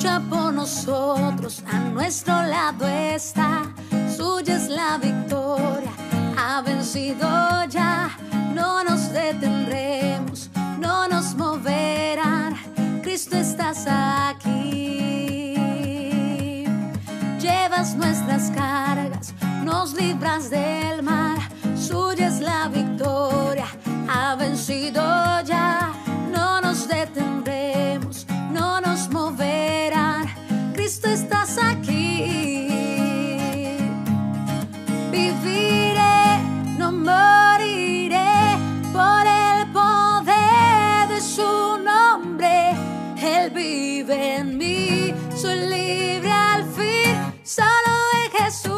lucha por nosotros, a nuestro lado está, suya es la victoria, ha vencido ya, no nos detendremos, no nos moverán, Cristo estás aquí. Llevas nuestras cargas, nos libras del mal, suya es la victoria, ha vencido ya, no nos detendremos aquí. Viviré, no moriré por el poder de su nombre. Él vive en mí, soy libre al fin, solo en Jesús.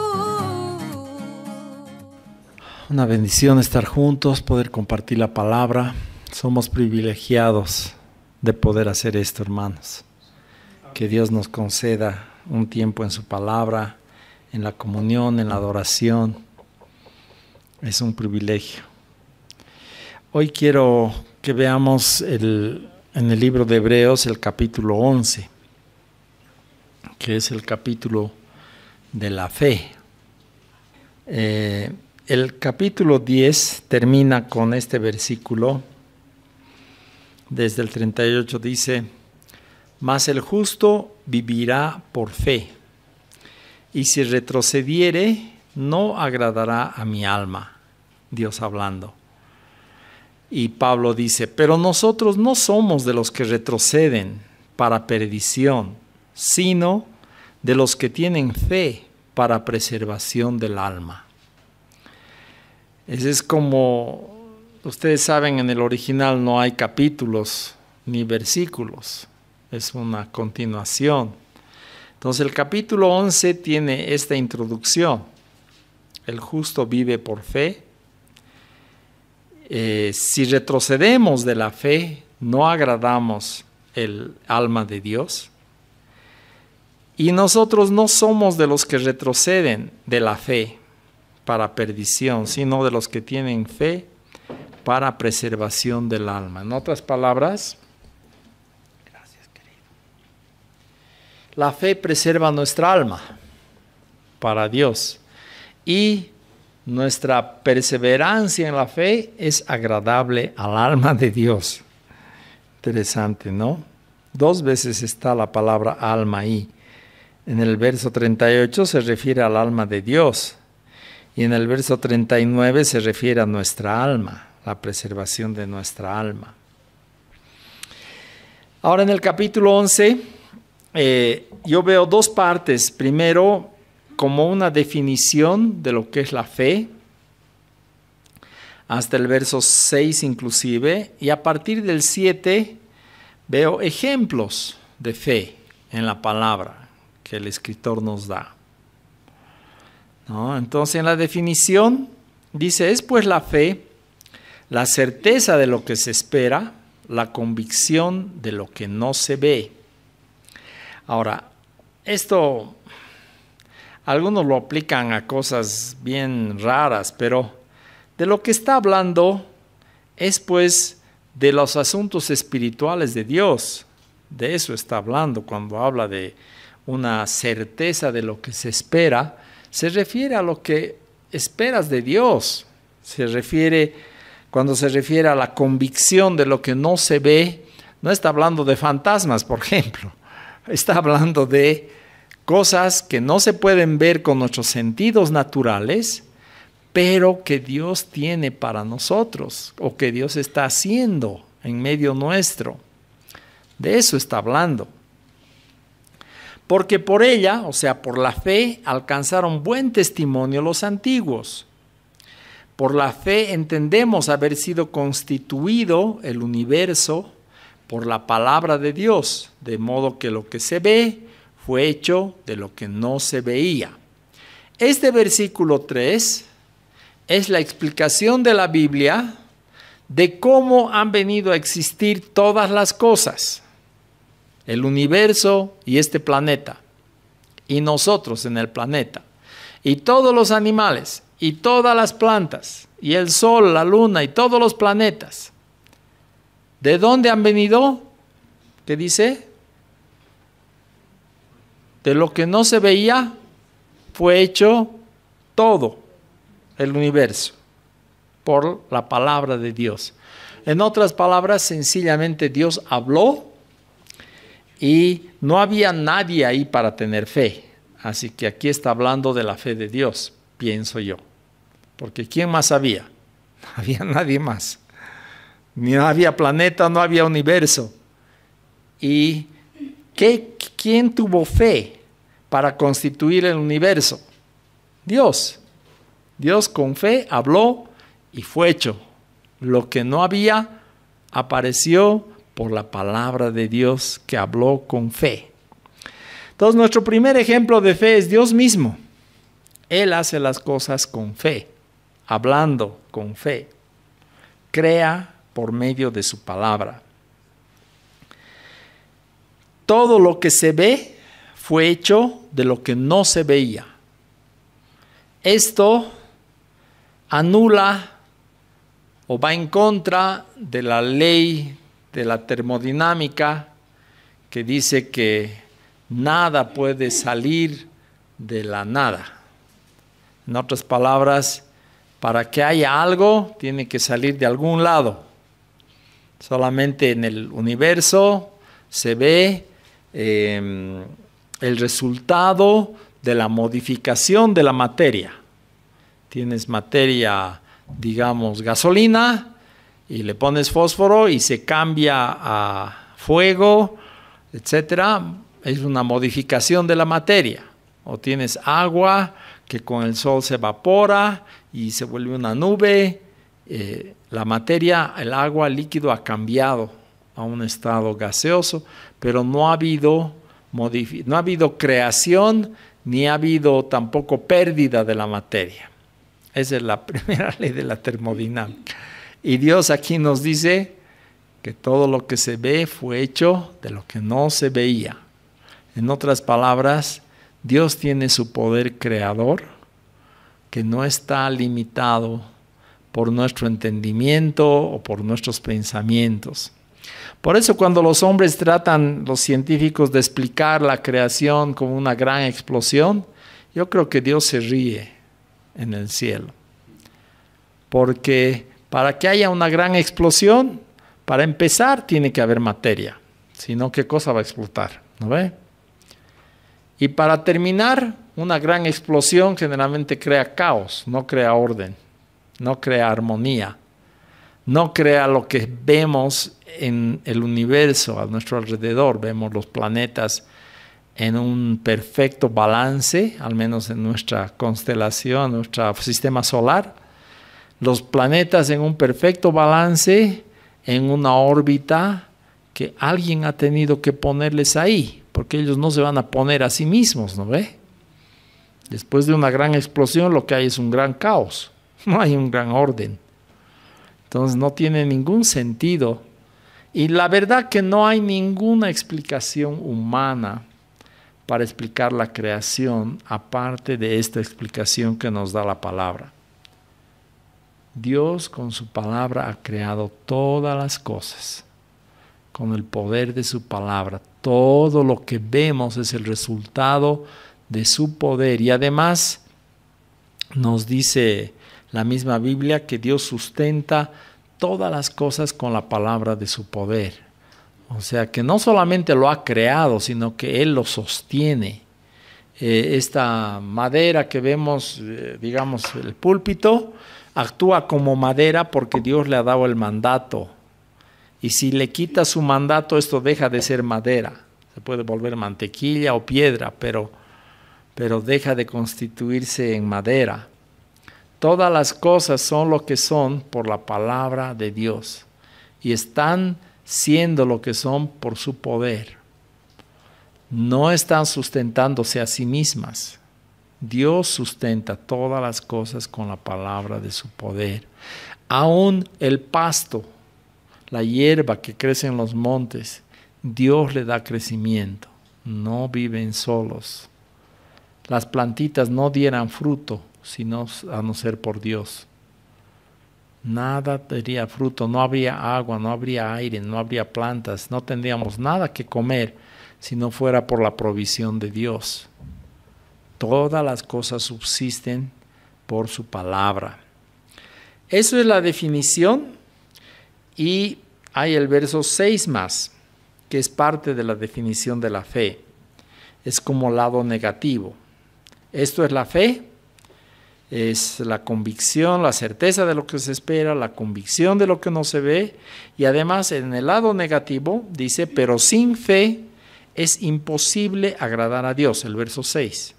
Una bendición estar juntos, poder compartir la palabra. Somos privilegiados de poder hacer esto, hermanos. Que Dios nos conceda un tiempo en su palabra, en la comunión, en la adoración. Es un privilegio. Hoy quiero que veamos el, en el libro de Hebreos el capítulo 11, que es el capítulo de la fe. Eh, el capítulo 10 termina con este versículo. Desde el 38 dice, mas el justo vivirá por fe. Y si retrocediere, no agradará a mi alma. Dios hablando. Y Pablo dice, pero nosotros no somos de los que retroceden para perdición, sino de los que tienen fe para preservación del alma. Ese es como, ustedes saben, en el original no hay capítulos ni versículos es una continuación. Entonces el capítulo 11 tiene esta introducción. El justo vive por fe. Eh, si retrocedemos de la fe, no agradamos el alma de Dios. Y nosotros no somos de los que retroceden de la fe para perdición, sino de los que tienen fe para preservación del alma. En otras palabras, La fe preserva nuestra alma para Dios y nuestra perseverancia en la fe es agradable al alma de Dios. Interesante, ¿no? Dos veces está la palabra alma ahí. En el verso 38 se refiere al alma de Dios y en el verso 39 se refiere a nuestra alma, la preservación de nuestra alma. Ahora en el capítulo 11 eh, yo veo dos partes. Primero, como una definición de lo que es la fe, hasta el verso 6 inclusive, y a partir del 7 veo ejemplos de fe en la palabra que el escritor nos da. Entonces en la definición dice, es pues la fe la certeza de lo que se espera, la convicción de lo que no se ve. Ahora, esto algunos lo aplican a cosas bien raras, pero de lo que está hablando es pues de los asuntos espirituales de Dios. De eso está hablando cuando habla de una certeza de lo que se espera. Se refiere a lo que esperas de Dios. Se refiere, cuando se refiere a la convicción de lo que no se ve, no está hablando de fantasmas, por ejemplo está hablando de cosas que no se pueden ver con nuestros sentidos naturales, pero que Dios tiene para nosotros o que Dios está haciendo en medio nuestro. De eso está hablando. Porque por ella, o sea, por la fe, alcanzaron buen testimonio los antiguos. Por la fe entendemos haber sido constituido el universo por la palabra de Dios, de modo que lo que se ve fue hecho de lo que no se veía. Este versículo 3 es la explicación de la Biblia de cómo han venido a existir todas las cosas, el universo y este planeta, y nosotros en el planeta, y todos los animales, y todas las plantas, y el sol, la luna, y todos los planetas, ¿De dónde han venido? ¿Qué dice? De lo que no se veía fue hecho todo el universo por la palabra de Dios. En otras palabras, sencillamente Dios habló y no había nadie ahí para tener fe. Así que aquí está hablando de la fe de Dios, pienso yo. Porque ¿quién más había? No había nadie más. No había planeta, no había universo. ¿Y qué, quién tuvo fe para constituir el universo? Dios. Dios con fe habló y fue hecho. Lo que no había apareció por la palabra de Dios que habló con fe. Entonces nuestro primer ejemplo de fe es Dios mismo. Él hace las cosas con fe, hablando con fe. Crea por medio de su palabra. Todo lo que se ve fue hecho de lo que no se veía. Esto anula o va en contra de la ley de la termodinámica que dice que nada puede salir de la nada. En otras palabras, para que haya algo, tiene que salir de algún lado. Solamente en el universo se ve em, el resultado de la modificación de la materia. Tienes materia, digamos, gasolina, y le pones fósforo y se cambia a fuego, etcétera, es una modificación de la materia. O tienes agua que con el sol se evapora y se vuelve una nube eh, la materia, el agua líquido ha cambiado a un estado gaseoso, pero no ha habido, no ha habido creación ni ha habido tampoco pérdida de la materia. Esa es la primera ley de la termodinámica. Y Dios aquí nos dice que todo lo que se ve fue hecho de lo que no se veía. En otras palabras, Dios tiene su poder creador que no está limitado por nuestro entendimiento o por nuestros pensamientos. Por eso cuando los hombres tratan, los científicos, de explicar la creación como una gran explosión, yo creo que Dios se ríe en el cielo. Porque para que haya una gran explosión, para empezar tiene que haber materia, si no, ¿qué cosa va a explotar? ¿No ve? Y para terminar, una gran explosión generalmente crea caos, no crea orden no crea armonía, no crea lo que vemos en el universo a nuestro alrededor. Vemos los planetas en un perfecto balance, al menos en nuestra constelación, nuestro sistema solar. Los planetas en un perfecto balance, en una órbita que alguien ha tenido que ponerles ahí, porque ellos no se van a poner a sí mismos, ¿no ve? Después de una gran explosión lo que hay es un gran caos. No hay un gran orden. Entonces no tiene ningún sentido. Y la verdad que no hay ninguna explicación humana para explicar la creación aparte de esta explicación que nos da la palabra. Dios con su palabra ha creado todas las cosas. Con el poder de su palabra, todo lo que vemos es el resultado de su poder. Y además nos dice la misma Biblia, que Dios sustenta todas las cosas con la palabra de su poder. O sea, que no solamente lo ha creado, sino que Él lo sostiene. Eh, esta madera que vemos, eh, digamos, el púlpito, actúa como madera porque Dios le ha dado el mandato. Y si le quita su mandato, esto deja de ser madera. Se puede volver mantequilla o piedra, pero, pero deja de constituirse en madera. Todas las cosas son lo que son por la palabra de Dios y están siendo lo que son por su poder. No están sustentándose a sí mismas. Dios sustenta todas las cosas con la palabra de su poder. Aún el pasto, la hierba que crece en los montes, Dios le da crecimiento. No viven solos. Las plantitas no dieran fruto sino a no ser por Dios. Nada tendría fruto, no habría agua, no habría aire, no habría plantas, no tendríamos nada que comer si no fuera por la provisión de Dios. Todas las cosas subsisten por su palabra. Eso es la definición y hay el verso 6 más, que es parte de la definición de la fe. Es como lado negativo. Esto es la fe, es la convicción, la certeza de lo que se espera, la convicción de lo que no se ve. Y además en el lado negativo dice, pero sin fe es imposible agradar a Dios, el verso 6.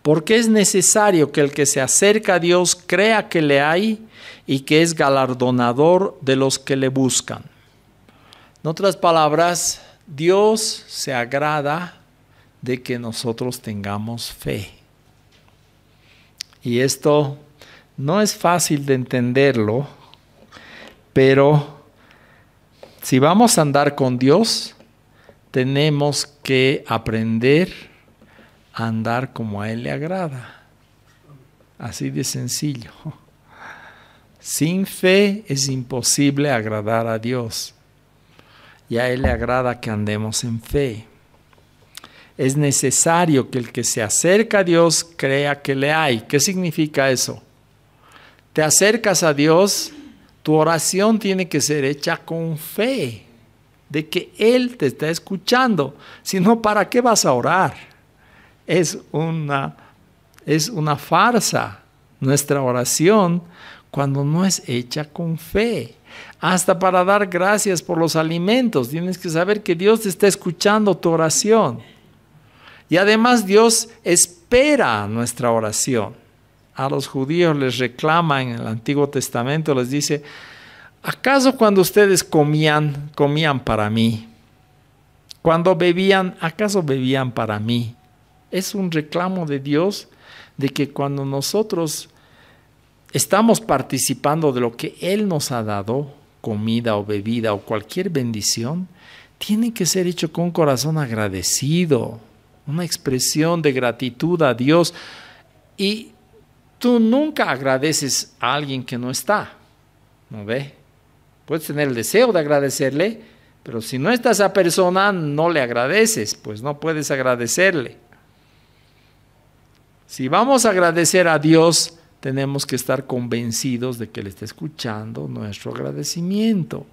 Porque es necesario que el que se acerca a Dios crea que le hay y que es galardonador de los que le buscan. En otras palabras, Dios se agrada de que nosotros tengamos fe. Y esto no es fácil de entenderlo, pero si vamos a andar con Dios, tenemos que aprender a andar como a Él le agrada. Así de sencillo. Sin fe es imposible agradar a Dios. Y a Él le agrada que andemos en fe es necesario que el que se acerca a Dios crea que le hay. ¿Qué significa eso? Te acercas a Dios, tu oración tiene que ser hecha con fe, de que Él te está escuchando. Si no, ¿para qué vas a orar? Es una, es una farsa nuestra oración cuando no es hecha con fe. Hasta para dar gracias por los alimentos, tienes que saber que Dios te está escuchando tu oración. Y además Dios espera nuestra oración. A los judíos les reclama en el Antiguo Testamento, les dice, ¿acaso cuando ustedes comían, comían para mí? Cuando bebían, ¿acaso bebían para mí? Es un reclamo de Dios de que cuando nosotros estamos participando de lo que Él nos ha dado, comida o bebida o cualquier bendición, tiene que ser hecho con un corazón agradecido, una expresión de gratitud a Dios. Y tú nunca agradeces a alguien que no está, ¿no ve? Puedes tener el deseo de agradecerle, pero si no está esa persona, no le agradeces, pues no puedes agradecerle. Si vamos a agradecer a Dios, tenemos que estar convencidos de que Él está escuchando nuestro agradecimiento.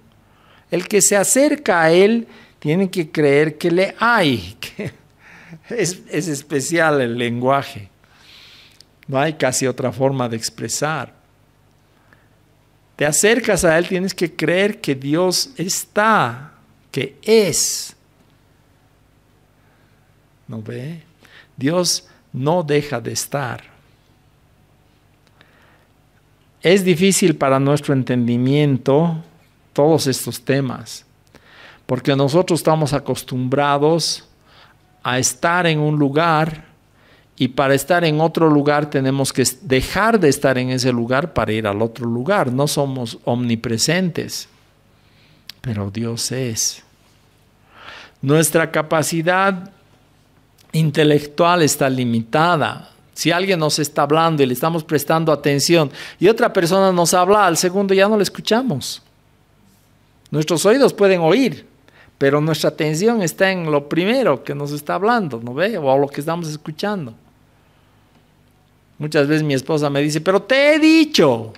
El que se acerca a Él tiene que creer que le hay, que es, especial el lenguaje. No hay casi otra forma de expresar. Te acercas a Él, tienes que creer que Dios está, que es. ¿No ve? Dios no deja de estar. Es difícil para nuestro entendimiento todos estos temas, porque nosotros estamos acostumbrados a estar en un lugar y para estar en otro lugar tenemos que dejar de estar en ese lugar para ir al otro lugar. No somos omnipresentes, pero Dios es. Nuestra capacidad intelectual está limitada. Si alguien nos está hablando y le estamos prestando atención y otra persona nos habla, al segundo ya no le escuchamos. Nuestros oídos pueden oír, pero nuestra atención está en lo primero que nos está hablando, ¿no ve? O lo que estamos escuchando. Muchas veces mi esposa me dice, pero te he dicho.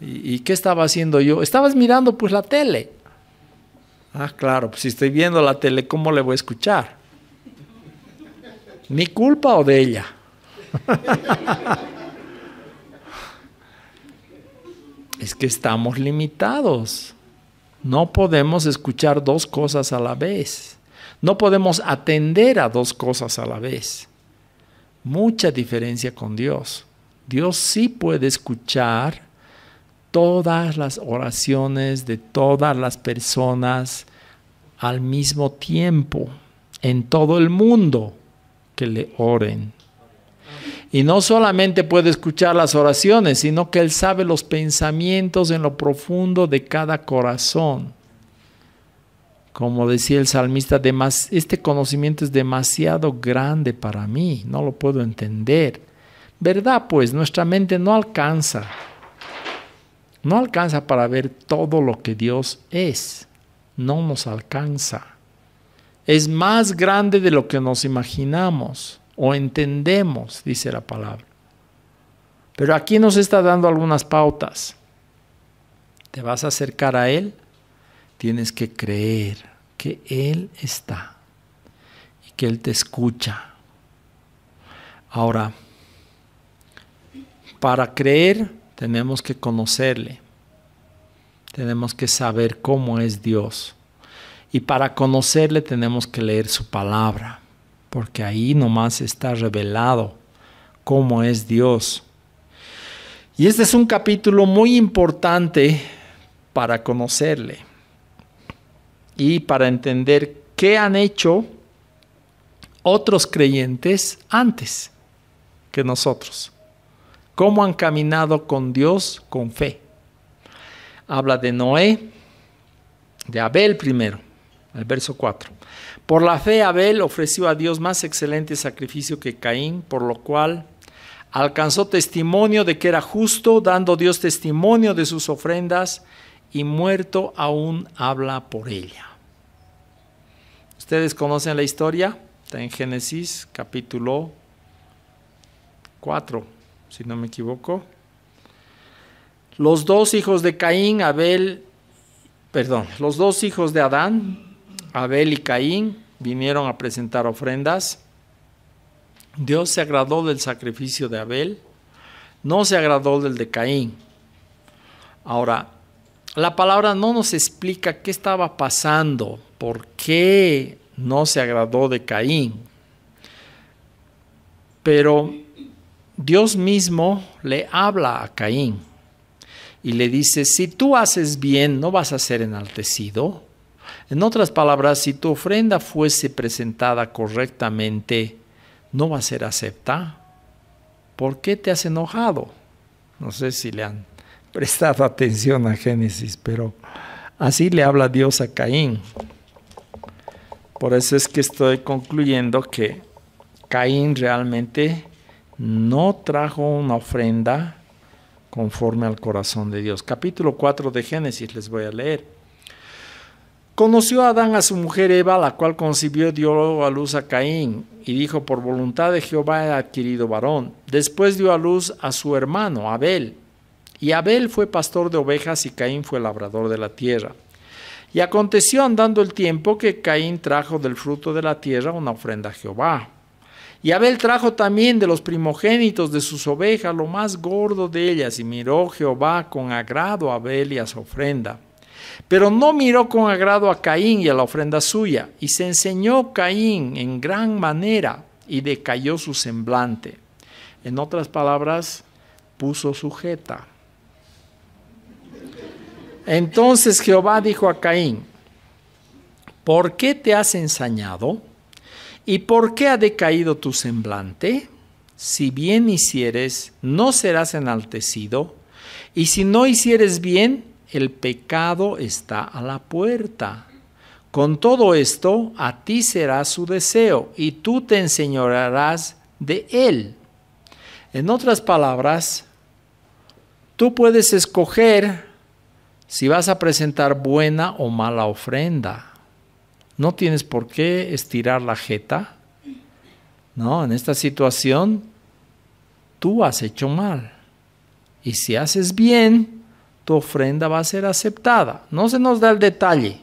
¿Y, ¿Y, qué estaba haciendo yo? Estabas mirando pues la tele. Ah, claro, pues si estoy viendo la tele, ¿cómo le voy a escuchar? ¿Mi culpa o de ella? es que estamos limitados. No podemos escuchar dos cosas a la vez. No podemos atender a dos cosas a la vez. Mucha diferencia con Dios. Dios sí puede escuchar todas las oraciones de todas las personas al mismo tiempo, en todo el mundo, que le oren. Y no solamente puede escuchar las oraciones, sino que Él sabe los pensamientos en lo profundo de cada corazón. Como decía el salmista, este conocimiento es demasiado grande para mí, no lo puedo entender. ¿Verdad? Pues nuestra mente no alcanza, no alcanza para ver todo lo que Dios es, no nos alcanza. Es más grande de lo que nos imaginamos o entendemos, dice la palabra. Pero aquí nos está dando algunas pautas. Te vas a acercar a Él, tienes que creer que Él está y que Él te escucha. Ahora, para creer tenemos que conocerle, tenemos que saber cómo es Dios y para conocerle tenemos que leer su palabra porque ahí nomás está revelado cómo es Dios. Y este es un capítulo muy importante para conocerle y para entender qué han hecho otros creyentes antes que nosotros, cómo han caminado con Dios con fe. Habla de Noé, de Abel primero, el verso 4. Por la fe Abel ofreció a Dios más excelente sacrificio que Caín, por lo cual alcanzó testimonio de que era justo, dando Dios testimonio de sus ofrendas, y muerto aún habla por ella. Ustedes conocen la historia, está en Génesis capítulo 4, si no me equivoco. Los dos hijos de Caín, Abel, perdón, los dos hijos de Adán, Abel y Caín vinieron a presentar ofrendas. Dios se agradó del sacrificio de Abel, no se agradó del de Caín. Ahora, la palabra no nos explica qué estaba pasando, por qué no se agradó de Caín. Pero Dios mismo le habla a Caín y le dice, si tú haces bien, no vas a ser enaltecido. En otras palabras, si tu ofrenda fuese presentada correctamente, no va a ser aceptada. ¿Por qué te has enojado? No sé si le han prestado atención a Génesis, pero así le habla Dios a Caín. Por eso es que estoy concluyendo que Caín realmente no trajo una ofrenda conforme al corazón de Dios. Capítulo 4 de Génesis les voy a leer. Conoció Adán a su mujer Eva, la cual concibió y dio a luz a Caín, y dijo, por voluntad de Jehová he adquirido varón. Después dio a luz a su hermano, Abel. Y Abel fue pastor de ovejas y Caín fue labrador de la tierra. Y aconteció andando el tiempo que Caín trajo del fruto de la tierra una ofrenda a Jehová. Y Abel trajo también de los primogénitos de sus ovejas lo más gordo de ellas, y miró Jehová con agrado a Abel y a su ofrenda. Pero no miró con agrado a Caín y a la ofrenda suya, y se enseñó Caín en gran manera, y decayó su semblante. En otras palabras, puso sujeta. Entonces Jehová dijo a Caín, ¿por qué te has ensañado? ¿Y por qué ha decaído tu semblante? Si bien hicieres, no serás enaltecido, y si no hicieres bien, el pecado está a la puerta. Con todo esto, a ti será su deseo y tú te enseñorarás de él. En otras palabras, tú puedes escoger si vas a presentar buena o mala ofrenda. No tienes por qué estirar la jeta. No, en esta situación tú has hecho mal. Y si haces bien, tu ofrenda va a ser aceptada. No se nos da el detalle.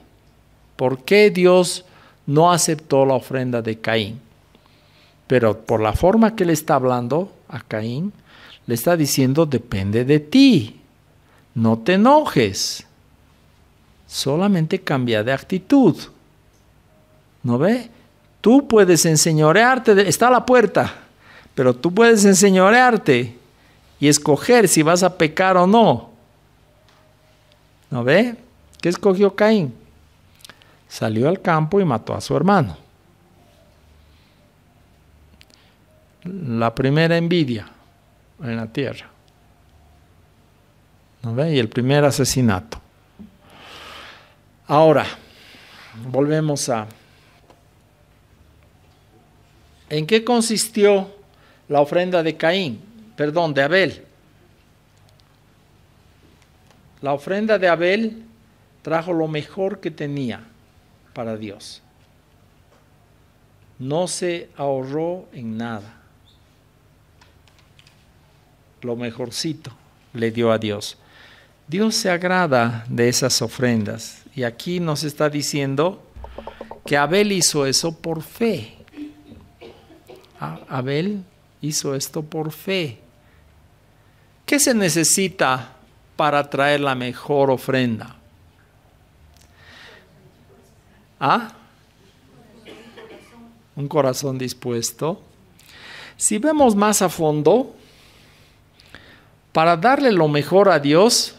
¿Por qué Dios no aceptó la ofrenda de Caín? Pero por la forma que le está hablando a Caín, le está diciendo, depende de ti. No te enojes. Solamente cambia de actitud. ¿No ve? Tú puedes enseñorearte, está a la puerta, pero tú puedes enseñorearte y escoger si vas a pecar o no. ¿No ve? ¿Qué escogió Caín? Salió al campo y mató a su hermano. La primera envidia en la tierra. ¿No ve? Y el primer asesinato. Ahora, volvemos a... ¿En qué consistió la ofrenda de Caín? Perdón, de Abel. La ofrenda de Abel trajo lo mejor que tenía para Dios. No se ahorró en nada. Lo mejorcito le dio a Dios. Dios se agrada de esas ofrendas. Y aquí nos está diciendo que Abel hizo eso por fe. Ah, Abel hizo esto por fe. ¿Qué se necesita para traer la mejor ofrenda. ¿Ah? Un corazón dispuesto. Si vemos más a fondo, para darle lo mejor a Dios,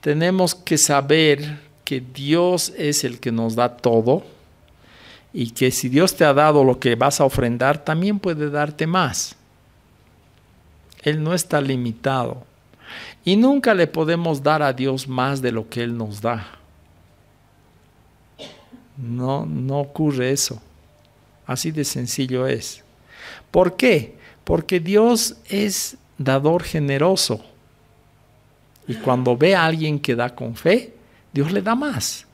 tenemos que saber que Dios es el que nos da todo y que si Dios te ha dado lo que vas a ofrendar, también puede darte más. Él no está limitado. Y nunca le podemos dar a Dios más de lo que Él nos da. No, no ocurre eso. Así de sencillo es. ¿Por qué? Porque Dios es dador generoso. Y cuando ve a alguien que da con fe, Dios le da más.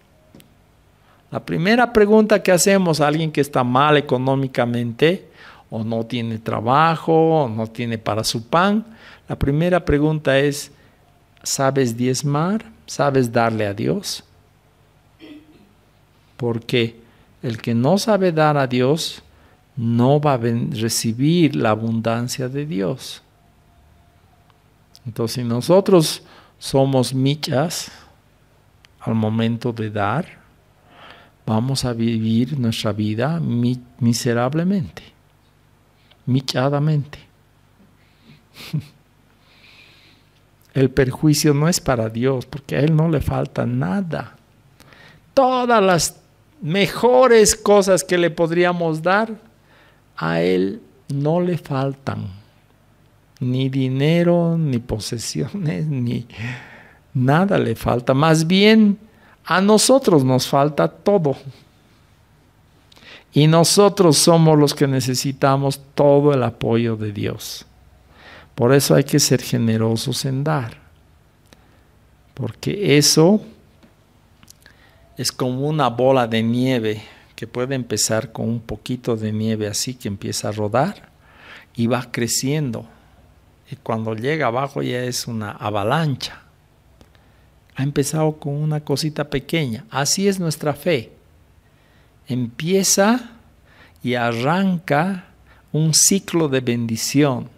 La primera pregunta que hacemos a alguien que está mal económicamente, o no tiene trabajo, o no tiene para su pan, la primera pregunta es, ¿Sabes diezmar? ¿Sabes darle a Dios? Porque el que no sabe dar a Dios no va a recibir la abundancia de Dios. Entonces, si nosotros somos michas al momento de dar, vamos a vivir nuestra vida miserablemente, michadamente. El perjuicio no es para Dios, porque a Él no le falta nada. Todas las mejores cosas que le podríamos dar, a Él no le faltan. Ni dinero, ni posesiones, ni nada le falta. Más bien, a nosotros nos falta todo. Y nosotros somos los que necesitamos todo el apoyo de Dios. Por eso hay que ser generosos en dar, porque eso es como una bola de nieve que puede empezar con un poquito de nieve así que empieza a rodar y va creciendo. Y cuando llega abajo ya es una avalancha. Ha empezado con una cosita pequeña. Así es nuestra fe. Empieza y arranca un ciclo de bendición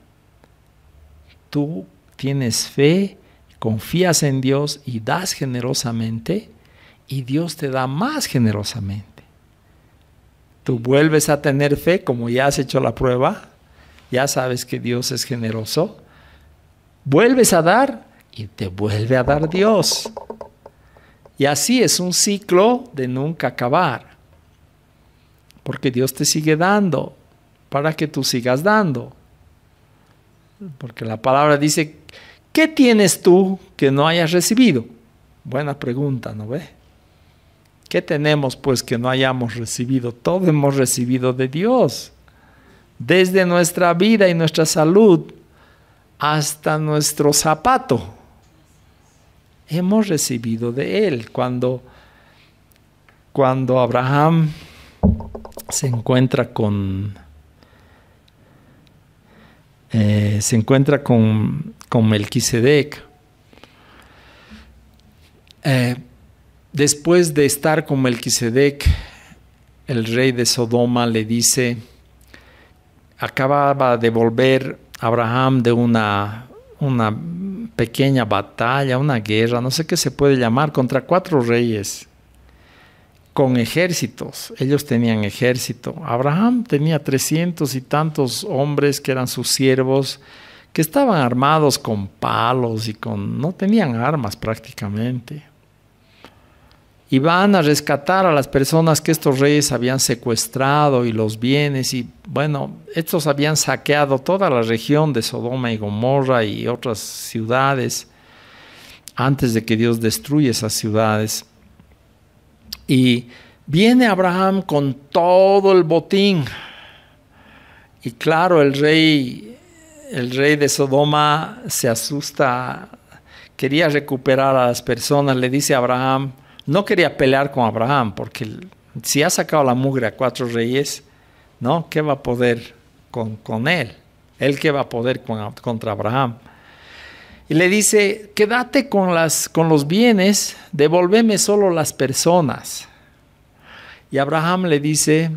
tú tienes fe, confías en Dios y das generosamente, y Dios te da más generosamente. Tú vuelves a tener fe, como ya has hecho la prueba, ya sabes que Dios es generoso, vuelves a dar y te vuelve a dar Dios. Y así es un ciclo de nunca acabar, porque Dios te sigue dando para que tú sigas dando. Porque la palabra dice, ¿qué tienes tú que no hayas recibido? Buena pregunta, ¿no ve? ¿Qué tenemos pues que no hayamos recibido? Todo hemos recibido de Dios. Desde nuestra vida y nuestra salud hasta nuestro zapato. Hemos recibido de Él. Cuando, cuando Abraham se encuentra con eh, se encuentra con, con Melquisedec. Eh, después de estar con Melquisedec, el rey de Sodoma le dice, acababa de volver Abraham de una, una pequeña batalla, una guerra, no sé qué se puede llamar, contra cuatro reyes con ejércitos. Ellos tenían ejército. Abraham tenía trescientos y tantos hombres que eran sus siervos, que estaban armados con palos y con... no tenían armas prácticamente. Y van a rescatar a las personas que estos reyes habían secuestrado y los bienes. Y bueno, estos habían saqueado toda la región de Sodoma y Gomorra y otras ciudades antes de que Dios destruya esas ciudades. Y viene Abraham con todo el botín. Y claro, el rey, el rey de Sodoma se asusta, quería recuperar a las personas, le dice a Abraham, no quería pelear con Abraham, porque si ha sacado la mugre a cuatro reyes, ¿no? ¿Qué va a poder con, él? ¿Él qué va a poder contra Abraham? Y le dice, quédate con, las, con los bienes, devolveme solo las personas. Y Abraham le dice,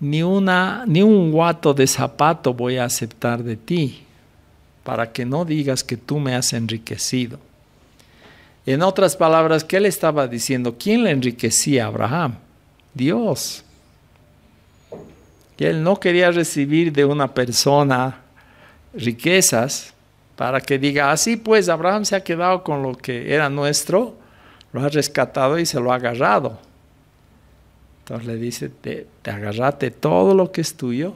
ni, una, ni un guato de zapato voy a aceptar de ti, para que no digas que tú me has enriquecido. En otras palabras, ¿qué le estaba diciendo? ¿Quién le enriquecía a Abraham? Dios. Y él no quería recibir de una persona riquezas, para que diga, así pues Abraham se ha quedado con lo que era nuestro, lo ha rescatado y se lo ha agarrado. Entonces le dice, te, agarrate todo lo que es tuyo,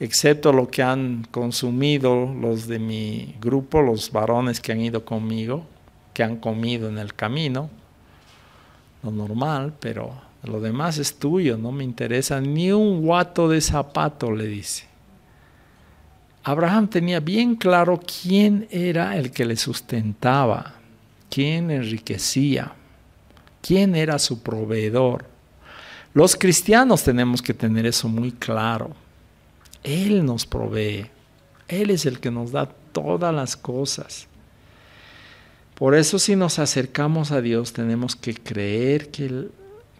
excepto lo que han consumido los de mi grupo, los varones que han ido conmigo, que han comido en el camino, lo normal, pero lo demás es tuyo, no me interesa ni un guato de zapato, le dice. Abraham tenía bien claro quién era el que le sustentaba, quién enriquecía, quién era su proveedor. Los cristianos tenemos que tener eso muy claro. Él nos provee, Él es el que nos da todas las cosas. Por eso si nos acercamos a Dios tenemos que creer que Él,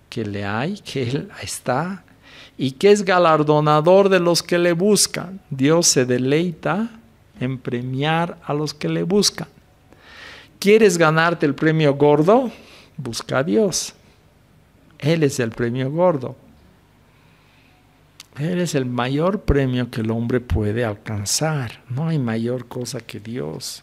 que le hay, que Él está, y que es galardonador de los que le buscan. Dios se deleita en premiar a los que le buscan. ¿Quieres ganarte el premio gordo? Busca a Dios. Él es el premio gordo. Él es el mayor premio que el hombre puede alcanzar. No hay mayor cosa que Dios.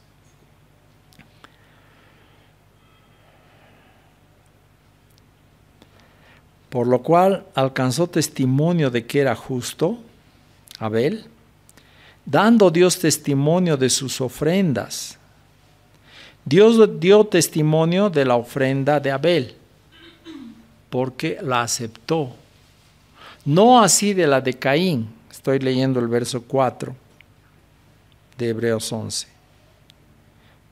por lo cual alcanzó testimonio de que era justo Abel, dando Dios testimonio de sus ofrendas. Dios dio testimonio de la ofrenda de Abel, porque la aceptó. No así de la de Caín, estoy leyendo el verso 4 de Hebreos 11.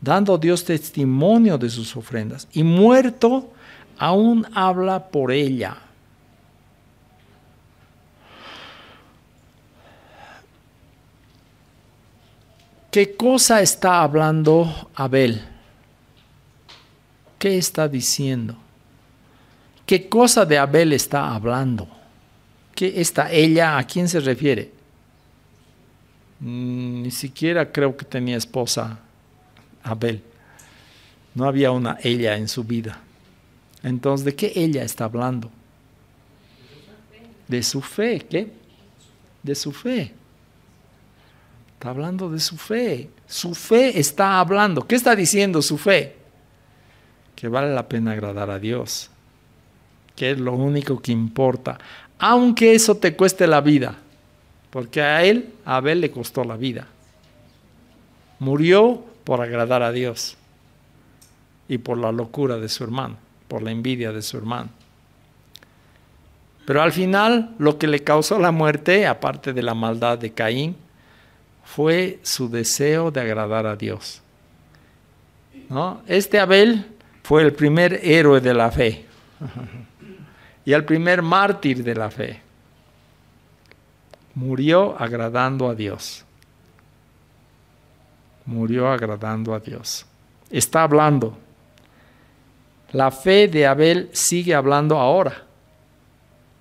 Dando Dios testimonio de sus ofrendas, y muerto aún habla por ella. ¿Qué cosa está hablando Abel? ¿Qué está diciendo? ¿Qué cosa de Abel está hablando? ¿Qué está ella? ¿A quién se refiere? Mm, ni siquiera creo que tenía esposa Abel. No había una ella en su vida. Entonces, ¿de qué ella está hablando? De su fe, ¿qué? De su fe hablando de su fe. Su fe está hablando. ¿Qué está diciendo su fe? Que vale la pena agradar a Dios. Que es lo único que importa. Aunque eso te cueste la vida. Porque a él, a Abel le costó la vida. Murió por agradar a Dios. Y por la locura de su hermano. Por la envidia de su hermano. Pero al final, lo que le causó la muerte, aparte de la maldad de Caín, fue su deseo de agradar a Dios. Este Abel fue el primer héroe de la fe y el primer mártir de la fe. Murió agradando a Dios. Murió agradando a Dios. Está hablando. La fe de Abel sigue hablando ahora.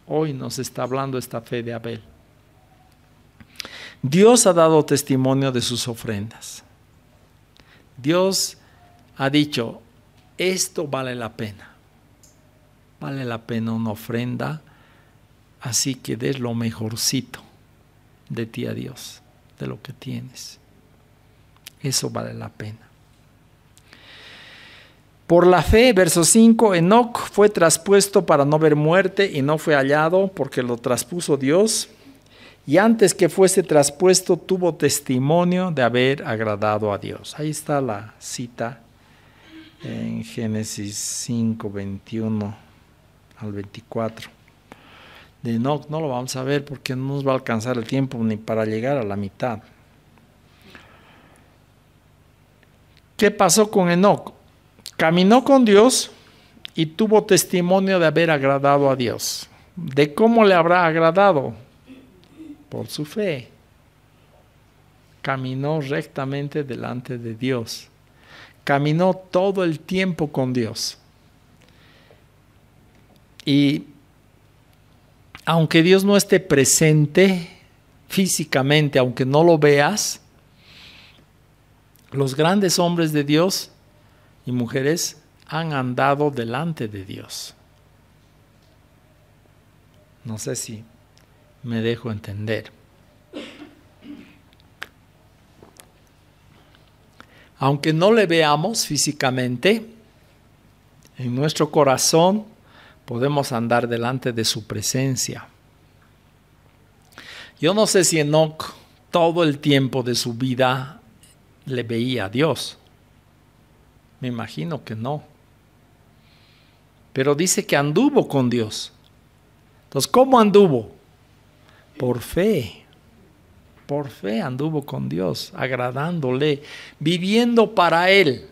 Hoy nos está hablando esta fe de Abel. Dios ha dado testimonio de sus ofrendas. Dios ha dicho, esto vale la pena. Vale la pena una ofrenda, así que des lo mejorcito de ti a Dios, de lo que tienes. Eso vale la pena. Por la fe, verso 5, Enoc fue traspuesto para no ver muerte y no fue hallado porque lo traspuso Dios y antes que fuese traspuesto tuvo testimonio de haber agradado a Dios. Ahí está la cita en Génesis 5, 21 al 24. De Enoch no lo vamos a ver porque no nos va a alcanzar el tiempo ni para llegar a la mitad. ¿Qué pasó con Enoch? Caminó con Dios y tuvo testimonio de haber agradado a Dios. ¿De cómo le habrá agradado? por su fe. Caminó rectamente delante de Dios. Caminó todo el tiempo con Dios. Y aunque Dios no esté presente físicamente, aunque no lo veas, los grandes hombres de Dios y mujeres han andado delante de Dios. No sé si me dejo entender. Aunque no le veamos físicamente, en nuestro corazón podemos andar delante de su presencia. Yo no sé si Enoch todo el tiempo de su vida le veía a Dios. Me imagino que no. Pero dice que anduvo con Dios. Entonces, ¿cómo anduvo? por fe, por fe anduvo con Dios, agradándole, viviendo para Él.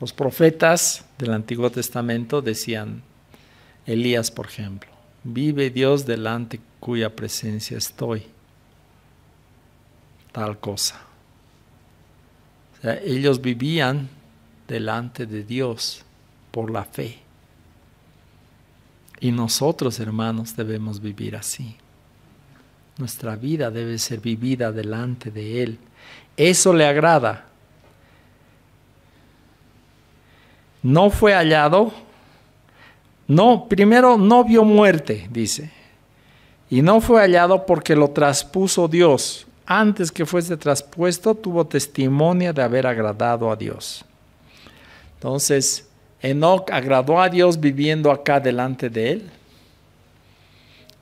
Los profetas del Antiguo Testamento decían, Elías, por ejemplo, vive Dios delante cuya presencia estoy. Tal cosa. O sea, ellos vivían delante de Dios por la fe. Y nosotros, hermanos, debemos vivir así. Nuestra vida debe ser vivida delante de Él. Eso le agrada. No fue hallado. No, primero no vio muerte, dice. Y no fue hallado porque lo traspuso Dios. Antes que fuese traspuesto, tuvo testimonio de haber agradado a Dios. Entonces, Enoc agradó a Dios viviendo acá delante de él.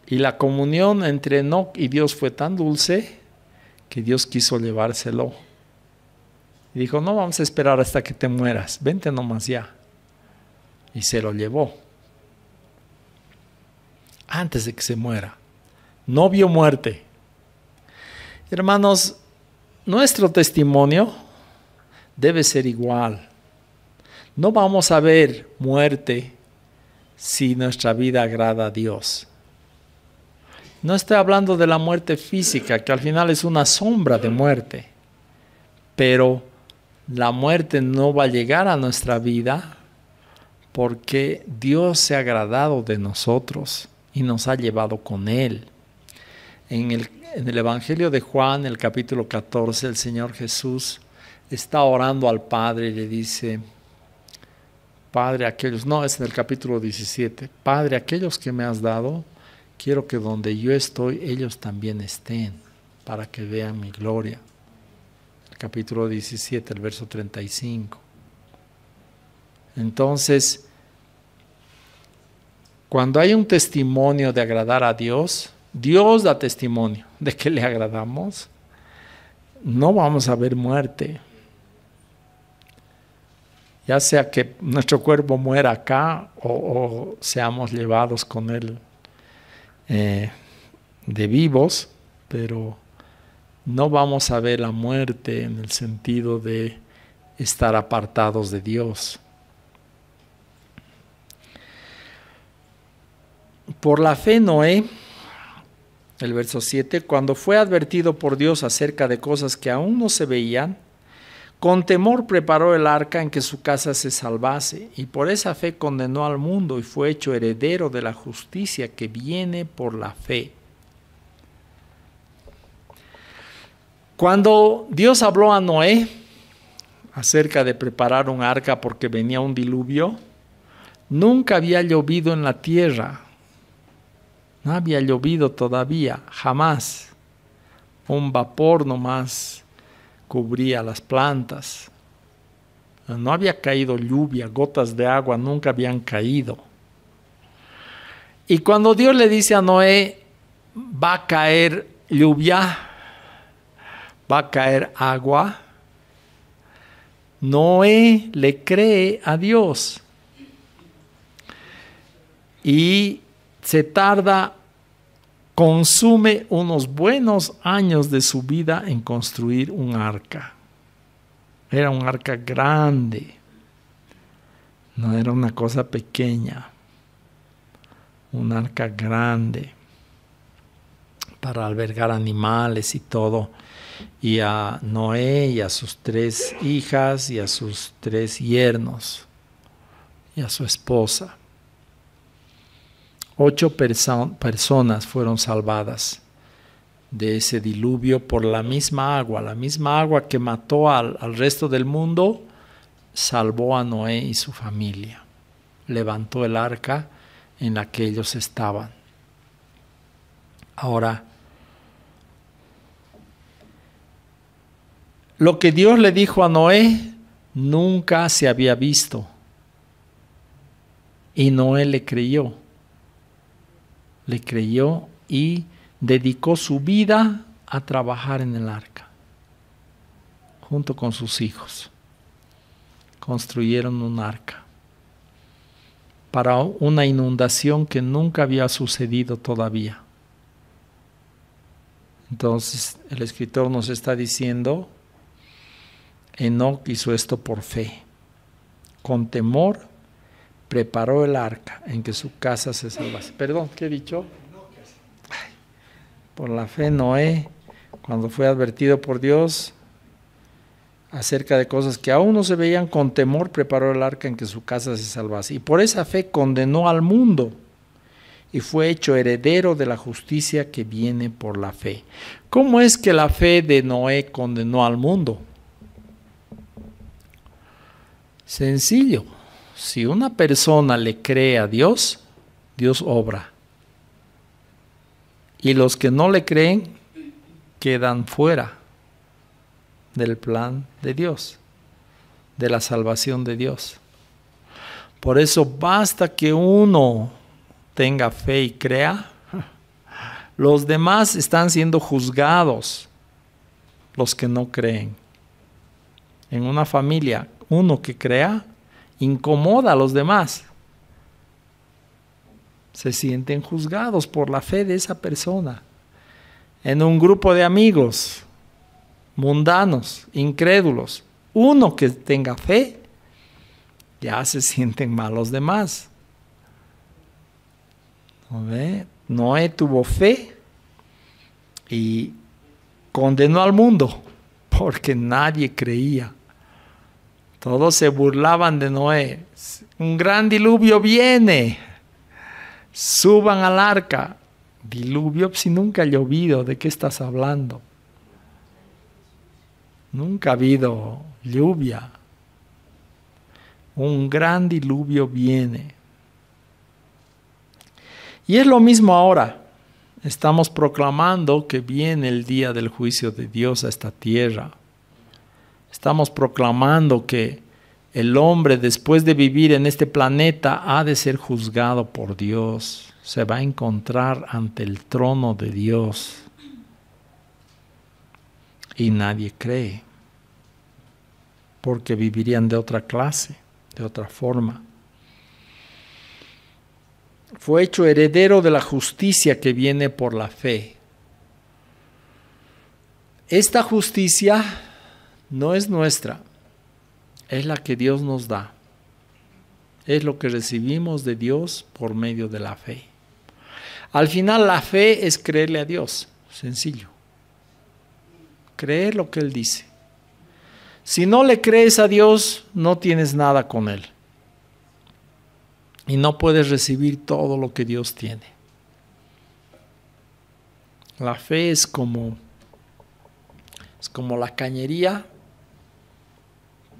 Y la comunión entre Enoch y Dios fue tan dulce que Dios quiso llevárselo. Y dijo, no vamos a esperar hasta que te mueras, vente nomás ya. Y se lo llevó. Antes de que se muera. No vio muerte. Hermanos, nuestro testimonio debe ser igual. No vamos a ver muerte si nuestra vida agrada a Dios. No estoy hablando de la muerte física, que al final es una sombra de muerte, pero la muerte no va a llegar a nuestra vida porque Dios se ha agradado de nosotros y nos ha llevado con Él. En el, en el Evangelio de Juan, el capítulo 14, el Señor Jesús está orando al Padre y le dice, Padre, aquellos, no, es en el capítulo 17, Padre, aquellos que me has dado, Quiero que donde yo estoy, ellos también estén, para que vean mi gloria. capítulo 17, el verso 35. Entonces, cuando hay un testimonio de agradar a Dios, Dios da testimonio de que le agradamos, no vamos a ver muerte. Ya sea que nuestro cuerpo muera acá o, o seamos llevados con él eh, de vivos, pero no vamos a ver la muerte en el sentido de estar apartados de Dios. Por la fe Noé, el verso 7, cuando fue advertido por Dios acerca de cosas que aún no se veían, con temor preparó el arca en que su casa se salvase, y por esa fe condenó al mundo y fue hecho heredero de la justicia que viene por la fe. Cuando Dios habló a Noé acerca de preparar un arca porque venía un diluvio, nunca había llovido en la tierra, no había llovido todavía, jamás. Un vapor nomás cubría las plantas. No había caído lluvia, gotas de agua nunca habían caído. Y cuando Dios le dice a Noé, va a caer lluvia, va a caer agua, Noé le cree a Dios. Y se tarda consume unos buenos años de su vida en construir un arca. Era un arca grande, no era una cosa pequeña, un arca grande para albergar animales y todo. Y a Noé y a sus tres hijas y a sus tres yernos y a su esposa. Ocho personas fueron salvadas de ese diluvio por la misma agua, la misma agua que mató al, al resto del mundo, salvó a Noé y su familia, levantó el arca en la que ellos estaban. Ahora, lo que Dios le dijo a Noé nunca se había visto. Y Noé le creyó le creyó y dedicó su vida a trabajar en el arca, junto con sus hijos. Construyeron un arca para una inundación que nunca había sucedido todavía. Entonces el escritor nos está diciendo, Enoch hizo esto por fe, con temor preparó el arca en que su casa se salvase. Perdón, ¿qué he dicho? por la fe Noé, cuando fue advertido por Dios acerca de cosas que aún no se veían con temor, preparó el arca en que su casa se salvase. Y por esa fe condenó al mundo y fue hecho heredero de la justicia que viene por la fe. ¿Cómo es que la fe de Noé condenó al mundo? Sencillo si una persona le cree a Dios, Dios obra. Y los que no le creen quedan fuera del plan de Dios, de la salvación de Dios. Por eso basta que uno tenga fe y crea. Los demás están siendo juzgados, los que no creen. En una familia, uno que crea incomoda a los demás. Se sienten juzgados por la fe de esa persona. En un grupo de amigos, mundanos, incrédulos, uno que tenga fe, ya se sienten mal los demás. ¿No Noé tuvo fe y condenó al mundo porque nadie creía todos se burlaban de Noé. Un gran diluvio viene. Suban al arca. Diluvio si nunca ha llovido. ¿De qué estás hablando? Nunca ha habido lluvia. Un gran diluvio viene. Y es lo mismo ahora. Estamos proclamando que viene el día del juicio de Dios a esta tierra. Estamos proclamando que el hombre, después de vivir en este planeta, ha de ser juzgado por Dios. Se va a encontrar ante el trono de Dios. Y nadie cree, porque vivirían de otra clase, de otra forma fue hecho heredero de la justicia que viene por la fe. Esta justicia no es nuestra, es la que Dios nos da. Es lo que recibimos de Dios por medio de la fe. Al final la fe es creerle a Dios, sencillo. Creer lo que Él dice. Si no le crees a Dios, no tienes nada con Él. Y no puedes recibir todo lo que Dios tiene. La fe es como, es como la cañería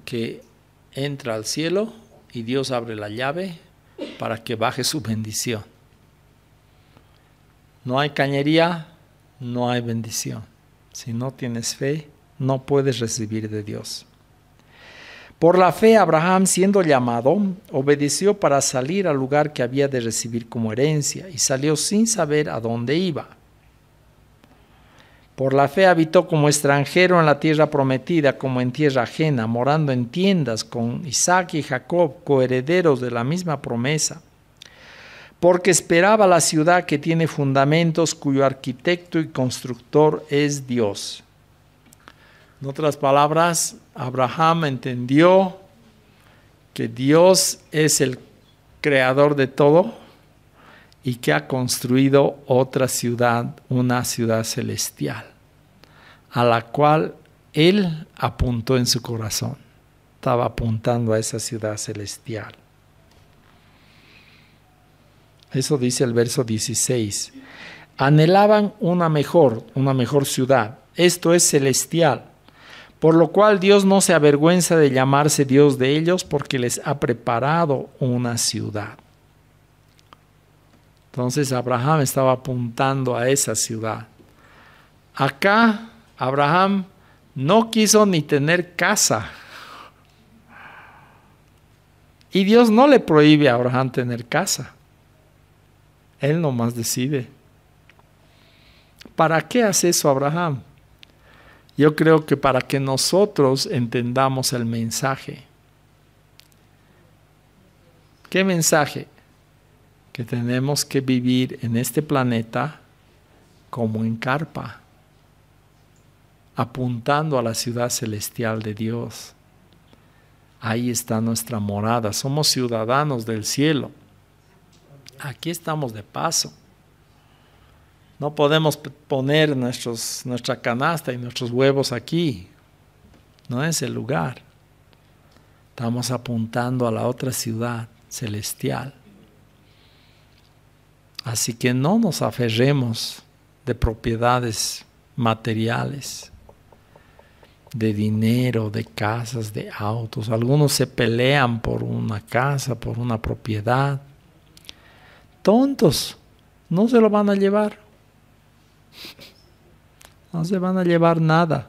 que entra al cielo y Dios abre la llave para que baje su bendición. No hay cañería, no hay bendición. Si no tienes fe, no puedes recibir de Dios. Por la fe, Abraham, siendo llamado, obedeció para salir al lugar que había de recibir como herencia y salió sin saber a dónde iba. Por la fe habitó como extranjero en la tierra prometida, como en tierra ajena, morando en tiendas con Isaac y Jacob, coherederos de la misma promesa. Porque esperaba la ciudad que tiene fundamentos, cuyo arquitecto y constructor es Dios. En otras palabras, Abraham entendió que Dios es el creador de todo, y que ha construido otra ciudad, una ciudad celestial, a la cual él apuntó en su corazón. Estaba apuntando a esa ciudad celestial. Eso dice el verso 16. Anhelaban una mejor, una mejor ciudad. Esto es celestial. Por lo cual Dios no se avergüenza de llamarse Dios de ellos porque les ha preparado una ciudad. Entonces Abraham estaba apuntando a esa ciudad. Acá Abraham no quiso ni tener casa. Y Dios no le prohíbe a Abraham tener casa. Él nomás decide. ¿Para qué hace eso Abraham? Yo creo que para que nosotros entendamos el mensaje. ¿Qué mensaje? que tenemos que vivir en este planeta como en carpa, apuntando a la ciudad celestial de Dios. Ahí está nuestra morada, somos ciudadanos del cielo. Aquí estamos de paso. No podemos poner nuestros, nuestra canasta y nuestros huevos aquí. No es el lugar. Estamos apuntando a la otra ciudad celestial. Así que no nos aferremos de propiedades materiales, de dinero, de casas, de autos. Algunos se pelean por una casa, por una propiedad. Tontos, no se lo van a llevar. No se van a llevar nada.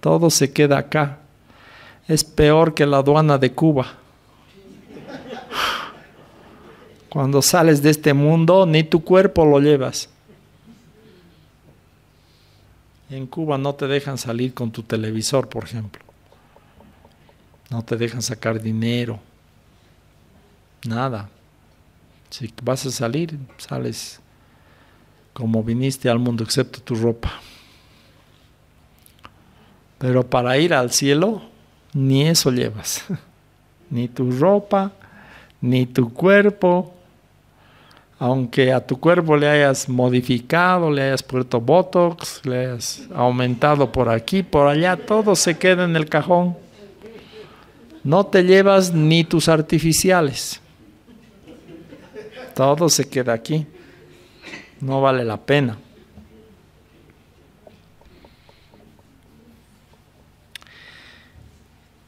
Todo se queda acá. Es peor que la aduana de Cuba. Cuando sales de este mundo, ni tu cuerpo lo llevas. En Cuba no te dejan salir con tu televisor, por ejemplo. No te dejan sacar dinero. Nada. Si vas a salir, sales como viniste al mundo, excepto tu ropa. Pero para ir al cielo, ni eso llevas. ni tu ropa, ni tu cuerpo, aunque a tu cuerpo le hayas modificado, le hayas puesto botox, le hayas aumentado por aquí, por allá, todo se queda en el cajón. No te llevas ni tus artificiales. Todo se queda aquí. No vale la pena.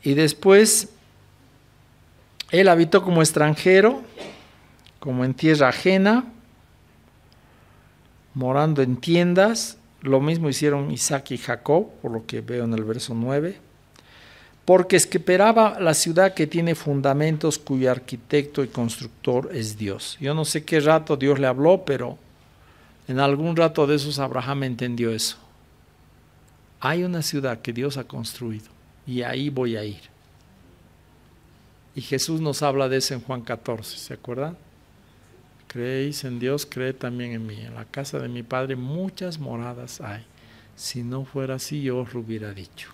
Y después, él habitó como extranjero como en tierra ajena, morando en tiendas. Lo mismo hicieron Isaac y Jacob, por lo que veo en el verso 9. Porque es que esperaba la ciudad que tiene fundamentos cuyo arquitecto y constructor es Dios. Yo no sé qué rato Dios le habló, pero en algún rato de esos Abraham entendió eso. Hay una ciudad que Dios ha construido y ahí voy a ir. Y Jesús nos habla de eso en Juan 14, ¿se acuerdan? Creéis en Dios, cree también en mí. En la casa de mi padre muchas moradas hay. Si no fuera así, yo os lo hubiera dicho.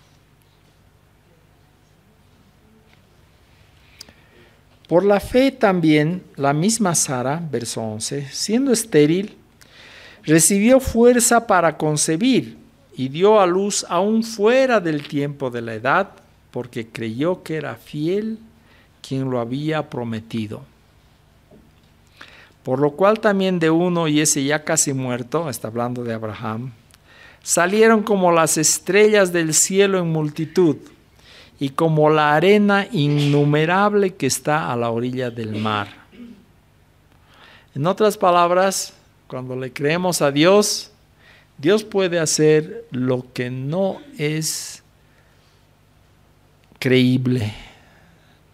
Por la fe también, la misma Sara, verso 11, siendo estéril, recibió fuerza para concebir y dio a luz aún fuera del tiempo de la edad, porque creyó que era fiel quien lo había prometido. Por lo cual también de uno y ese ya casi muerto, está hablando de Abraham, salieron como las estrellas del cielo en multitud y como la arena innumerable que está a la orilla del mar. En otras palabras, cuando le creemos a Dios, Dios puede hacer lo que no es creíble,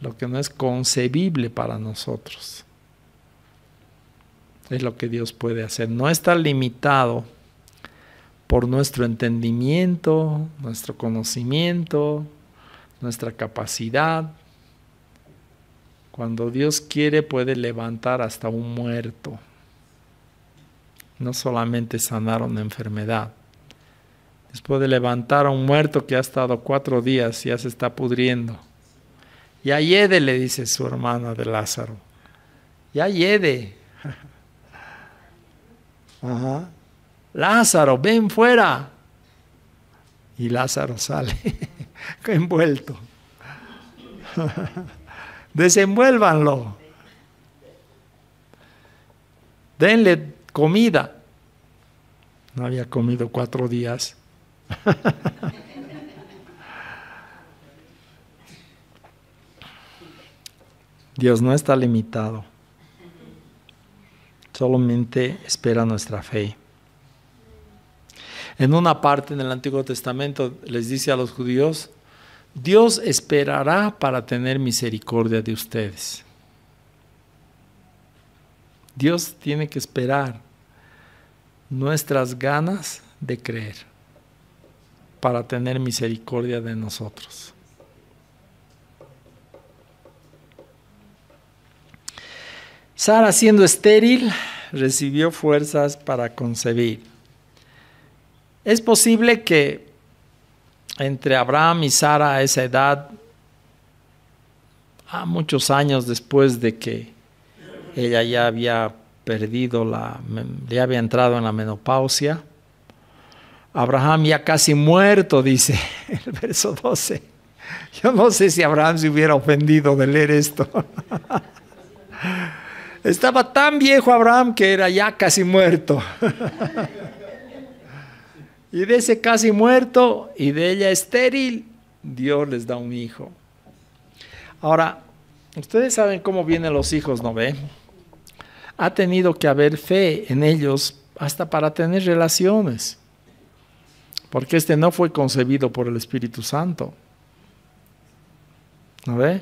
lo que no es concebible para nosotros es lo que Dios puede hacer. No está limitado por nuestro entendimiento, nuestro conocimiento, nuestra capacidad. Cuando Dios quiere puede levantar hasta un muerto. No solamente sanar una enfermedad. Después de levantar a un muerto que ha estado cuatro días y ya se está pudriendo. Ya yede, le dice su hermana de Lázaro. Ya yede, Ajá. Lázaro, ven fuera. Y Lázaro sale envuelto. Desenvuélvanlo. Denle comida. No había comido cuatro días. Dios no está limitado solamente espera nuestra fe. En una parte en el Antiguo Testamento les dice a los judíos, Dios esperará para tener misericordia de ustedes. Dios tiene que esperar nuestras ganas de creer para tener misericordia de nosotros. Sara, siendo estéril, recibió fuerzas para concebir. Es posible que entre Abraham y Sara a esa edad, a muchos años después de que ella ya había perdido la, ya había entrado en la menopausia, Abraham ya casi muerto, dice el verso 12. Yo no sé si Abraham se hubiera ofendido de leer esto. Estaba tan viejo Abraham que era ya casi muerto. y de ese casi muerto y de ella estéril, Dios les da un hijo. Ahora, ustedes saben cómo vienen los hijos, ¿no ve? Ha tenido que haber fe en ellos hasta para tener relaciones. Porque este no fue concebido por el Espíritu Santo. ¿No ve?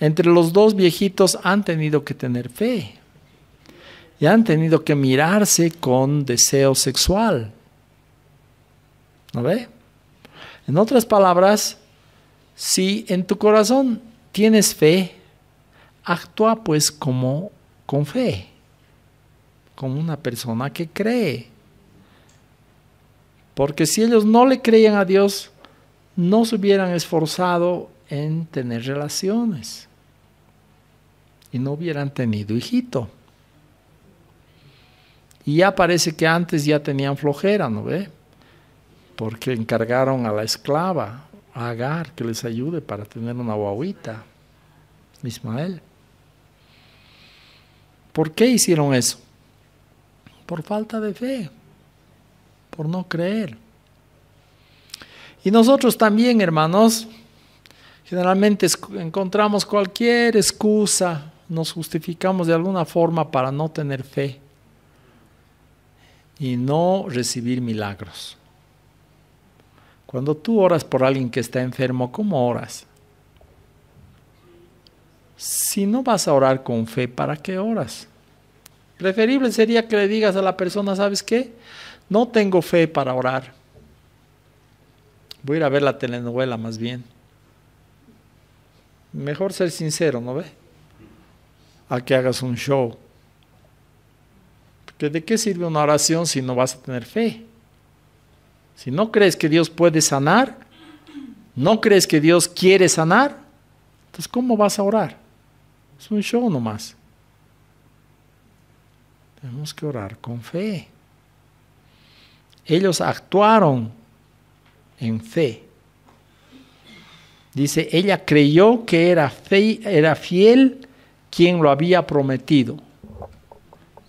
Entre los dos viejitos han tenido que tener fe y han tenido que mirarse con deseo sexual. ¿No ve? En otras palabras, si en tu corazón tienes fe, actúa pues como con fe, como una persona que cree. Porque si ellos no le creían a Dios, no se hubieran esforzado en tener relaciones y no hubieran tenido hijito. Y ya parece que antes ya tenían flojera, ¿no ve? Porque encargaron a la esclava, a Agar, que les ayude para tener una guaguita. Ismael. ¿Por qué hicieron eso? Por falta de fe, por no creer. Y nosotros también, hermanos, generalmente encontramos cualquier excusa nos justificamos de alguna forma para no tener fe y no recibir milagros. Cuando tú oras por alguien que está enfermo, ¿cómo oras? Si no vas a orar con fe, ¿para qué oras? Preferible sería que le digas a la persona, ¿sabes qué? No tengo fe para orar. Voy a ir a ver la telenovela más bien. Mejor ser sincero, ¿no ve? a que hagas un show. Porque ¿de qué sirve una oración si no vas a tener fe? Si no crees que Dios puede sanar, no crees que Dios quiere sanar, entonces ¿cómo vas a orar? Es un show nomás. Tenemos que orar con fe. Ellos actuaron en fe. Dice, ella creyó que era, fe, era fiel quien lo había prometido.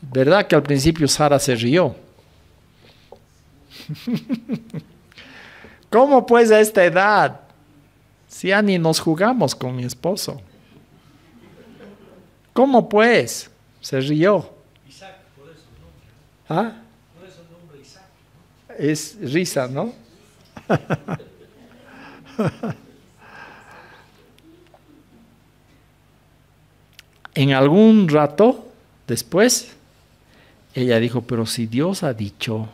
¿Verdad que al principio Sara se rió? ¿Cómo pues a esta edad? Si ya ni nos jugamos con mi esposo. ¿Cómo pues? Se rió. Isaac, por eso el nombre. ¿Ah? Por eso nombre Isaac. Es risa, ¿no? en algún rato después, ella dijo, pero si Dios ha dicho,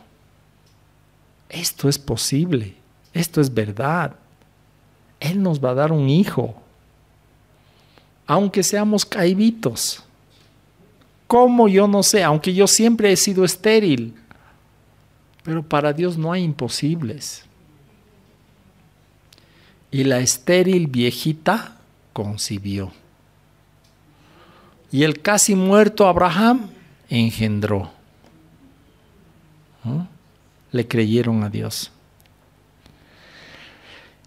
esto es posible, esto es verdad, Él nos va a dar un hijo, aunque seamos caibitos. ¿Cómo yo no sé? Aunque yo siempre he sido estéril, pero para Dios no hay imposibles. Y la estéril viejita concibió. Y el casi muerto Abraham engendró. Le creyeron a Dios.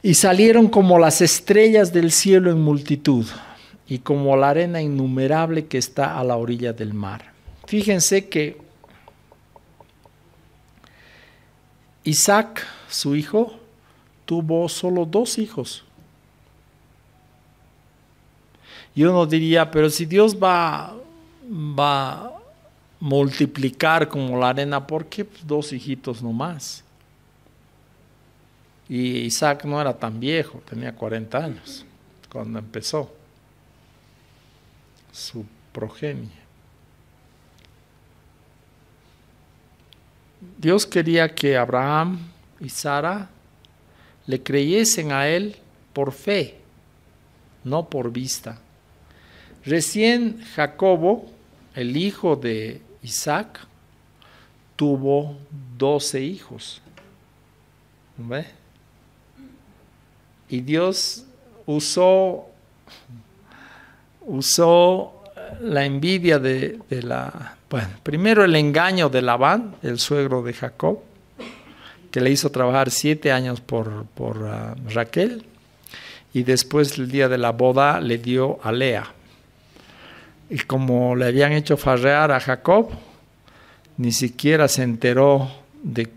Y salieron como las estrellas del cielo en multitud y como la arena innumerable que está a la orilla del mar. Fíjense que Isaac, su hijo, tuvo solo dos hijos. Y uno diría, pero si Dios va, va a multiplicar como la arena, ¿por qué dos hijitos nomás? Y Isaac no era tan viejo, tenía 40 años cuando empezó su progenie. Dios quería que Abraham y Sara le creyesen a él por fe, no por vista. Recién Jacobo, el hijo de Isaac, tuvo doce hijos. Y Dios usó, usó eh, la envidia de, la... Bueno, primero el engaño de Labán, el suegro de Jacob, que le hizo trabajar siete años por, ah, Raquel, y después el día de la boda le dio a Lea. Y como le habían hecho farrear a Jacob, ni siquiera se enteró de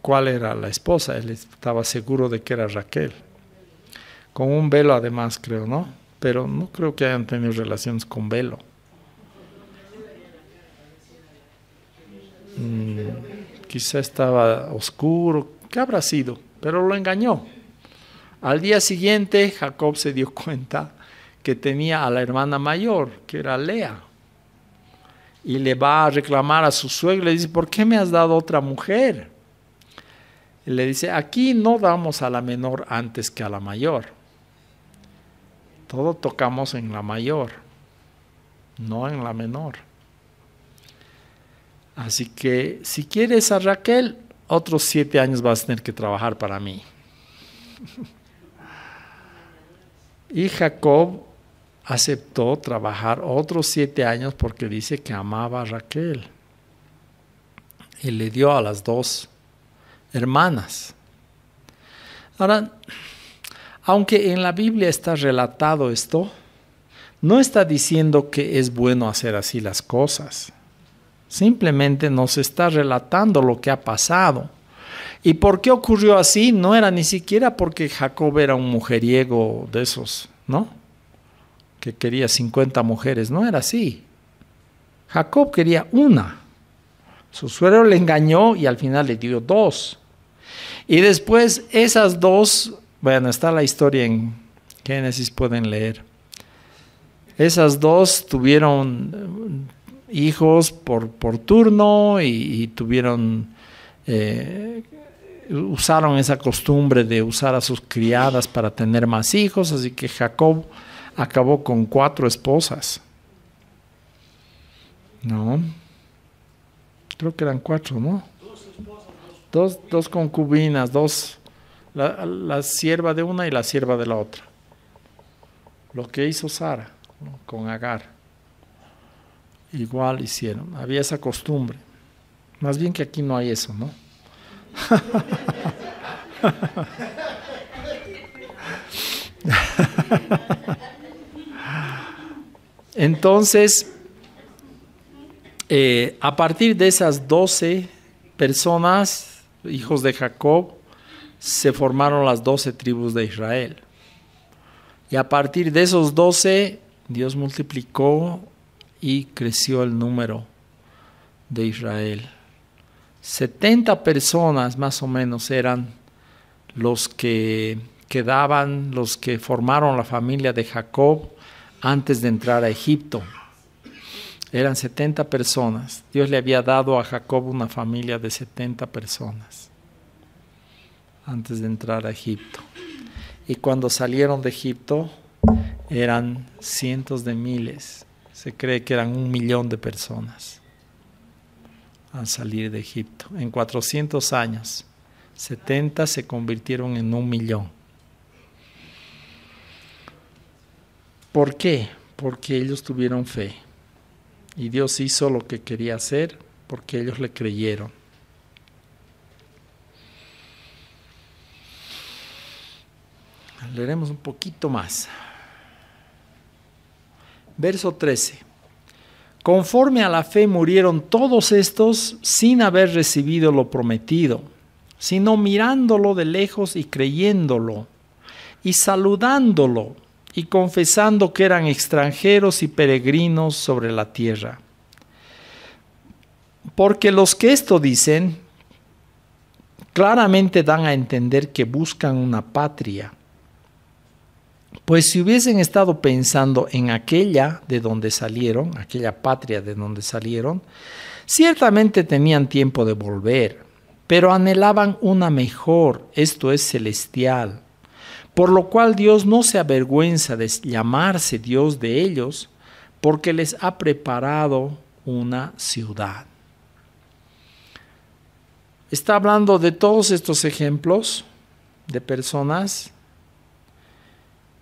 cuál era la esposa, él estaba seguro de que era Raquel. Con un velo además, creo, ¿no? Pero no creo que hayan tenido relaciones con velo. Mm, quizá estaba oscuro, ¿qué habrá sido? Pero lo engañó. Al día siguiente Jacob se dio cuenta que tenía a la hermana mayor, que era Lea. Y le va a reclamar a su suegro, le dice, ¿por qué me has dado otra mujer? Y le dice, aquí no damos a la menor antes que a la mayor. Todo tocamos en la mayor, no en la menor. Así que si quieres a Raquel, otros siete años vas a tener que trabajar para mí. Y Jacob aceptó trabajar otros siete años porque dice que amaba a Raquel. Y le dio a las dos hermanas. Ahora, aunque en la Biblia está relatado esto, no está diciendo que es bueno hacer así las cosas. Simplemente nos está relatando lo que ha pasado. ¿Y por qué ocurrió así? No era ni siquiera porque Jacob era un mujeriego de esos, ¿no? que quería 50 mujeres, no era así. Jacob quería una. Su suegro le engañó y al final le dio dos. Y después esas dos, bueno, está la historia en Génesis, pueden leer. Esas dos tuvieron eh, hijos por, por turno y, tuvieron, eh, usaron esa costumbre de usar a sus criadas para tener más hijos, así que Jacob acabó con cuatro esposas. No, creo que eran cuatro, ¿no? Dos, dos concubinas, dos, la, sierva de una y la sierva de la otra. Lo que hizo Sara con Agar, igual hicieron, había esa costumbre. Más bien que aquí no hay eso, ¿no? Entonces, eh, a partir de esas doce personas, hijos de Jacob, se formaron las doce tribus de Israel. Y a partir de esos doce Dios multiplicó y creció el número de Israel. 70 personas más o menos eran los que quedaban, los que formaron la familia de Jacob antes de entrar a Egipto. Eran 70 personas. Dios le había dado a Jacob una familia de 70 personas antes de entrar a Egipto. Y cuando salieron de Egipto eran cientos de miles. Se cree que eran un millón de personas al salir de Egipto. En 400 años, 70 se convirtieron en un millón. ¿Por qué? Porque ellos tuvieron fe. Y Dios hizo lo que quería hacer porque ellos le creyeron. Leeremos un poquito más. Verso 13. Conforme a la fe murieron todos estos sin haber recibido lo prometido, sino mirándolo de lejos y creyéndolo y saludándolo y confesando que eran extranjeros y peregrinos sobre la tierra. Porque los que esto dicen claramente dan a entender que buscan una patria. Pues si hubiesen estado pensando en aquella de donde salieron, aquella patria de donde salieron, ciertamente tenían tiempo de volver, pero anhelaban una mejor, esto es celestial por lo cual Dios no se avergüenza de llamarse Dios de ellos, porque les ha preparado una ciudad. Está hablando de todos estos ejemplos de personas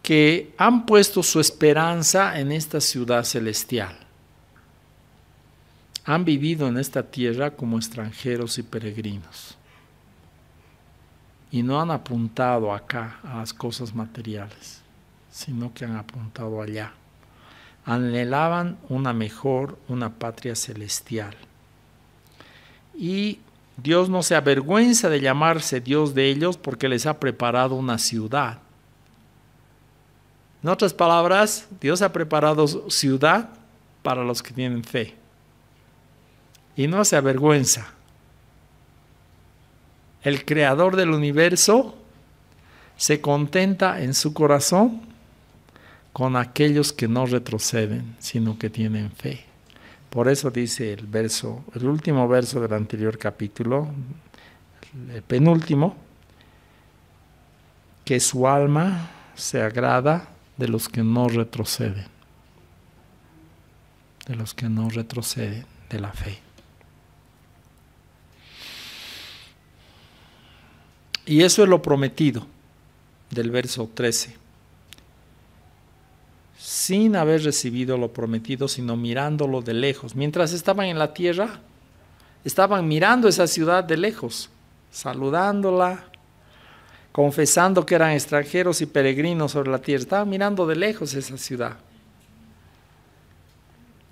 que han puesto su esperanza en esta ciudad celestial. Han vivido en esta tierra como extranjeros y peregrinos y no han apuntado acá a las cosas materiales, sino que han apuntado allá. Anhelaban una mejor, una patria celestial. Y Dios no se avergüenza de llamarse Dios de ellos porque les ha preparado una ciudad. En otras palabras, Dios ha preparado ciudad para los que tienen fe. Y no se avergüenza el creador del universo se contenta en su corazón con aquellos que no retroceden, sino que tienen fe. Por eso dice el verso, el último verso del anterior capítulo, el penúltimo, que su alma se agrada de los que no retroceden, de los que no retroceden de la fe. Y eso es lo prometido del verso 13. Sin haber recibido lo prometido, sino mirándolo de lejos. Mientras estaban en la tierra, estaban mirando esa ciudad de lejos, saludándola, confesando que eran extranjeros y peregrinos sobre la tierra. Estaban mirando de lejos esa ciudad.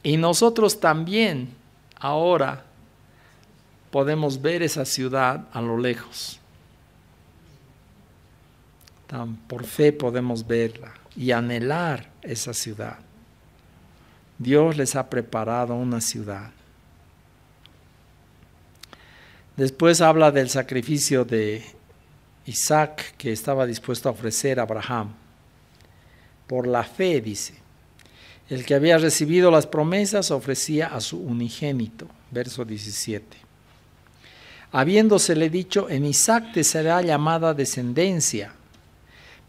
Y nosotros también ahora podemos ver esa ciudad a lo lejos por fe podemos verla y anhelar esa ciudad. Dios les ha preparado una ciudad. Después habla del sacrificio de Isaac que estaba dispuesto a ofrecer a Abraham. Por la fe, dice, el que había recibido las promesas ofrecía a su unigénito. Verso 17. Habiéndosele dicho, en Isaac te será llamada descendencia